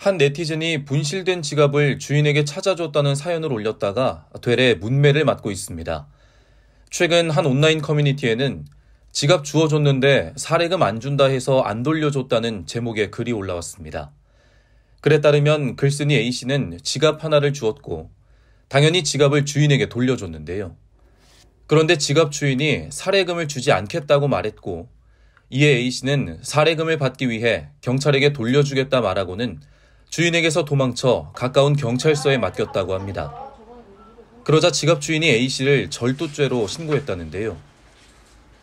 한 네티즌이 분실된 지갑을 주인에게 찾아줬다는 사연을 올렸다가 되레 문매를 맞고 있습니다. 최근 한 온라인 커뮤니티에는 지갑 주워줬는데 사례금 안 준다 해서 안 돌려줬다는 제목의 글이 올라왔습니다. 글에 따르면 글쓴이 A씨는 지갑 하나를 주었고 당연히 지갑을 주인에게 돌려줬는데요. 그런데 지갑 주인이 사례금을 주지 않겠다고 말했고 이에 A씨는 사례금을 받기 위해 경찰에게 돌려주겠다 말하고는 주인에게서 도망쳐 가까운 경찰서에 맡겼다고 합니다. 그러자 지갑 주인이 A씨를 절도죄로 신고했다는데요.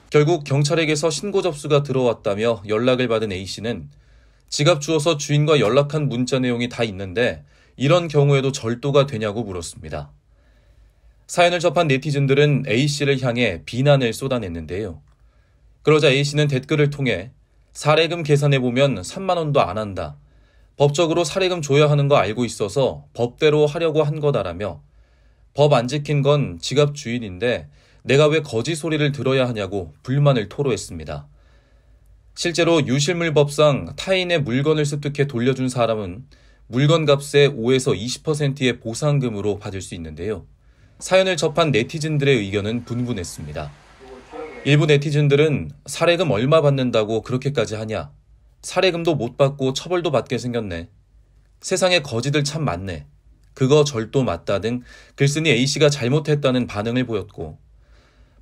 결국 경찰에게서 신고 접수가 들어왔다며 연락을 받은 A씨는 지갑 주어서 주인과 연락한 문자 내용이 다 있는데 이런 경우에도 절도가 되냐고 물었습니다. 사연을 접한 네티즌들은 A씨를 향해 비난을 쏟아냈는데요. 그러자 A씨는 댓글을 통해 사례금 계산해보면 3만원도 안 한다. 법적으로 사례금 줘야 하는 거 알고 있어서 법대로 하려고 한 거다라며 법 안 지킨 건 지갑 주인인데 내가 왜거짓 소리를 들어야 하냐고 불만을 토로했습니다. 실제로 유실물법상 타인의 물건을 습득해 돌려준 사람은 물건 값의 5에서 20%의 보상금으로 받을 수 있는데요. 사연을 접한 네티즌들의 의견은 분분했습니다. 일부 네티즌들은 사례금 얼마 받는다고 그렇게까지 하냐 사례금도못 받고 처벌도 받게 생겼네. 세상에 거지들 참 많네. 그거 절도 맞다 등 글쓴이 A씨가 잘못했다는 반응을 보였고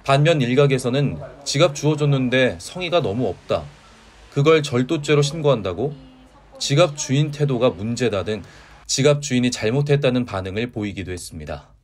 반면 일각에서는 지갑 주워줬는데 성의가 너무 없다. 그걸 절도죄로 신고한다고? 지갑 주인 태도가 문제다 등 지갑 주인이 잘못했다는 반응을 보이기도 했습니다.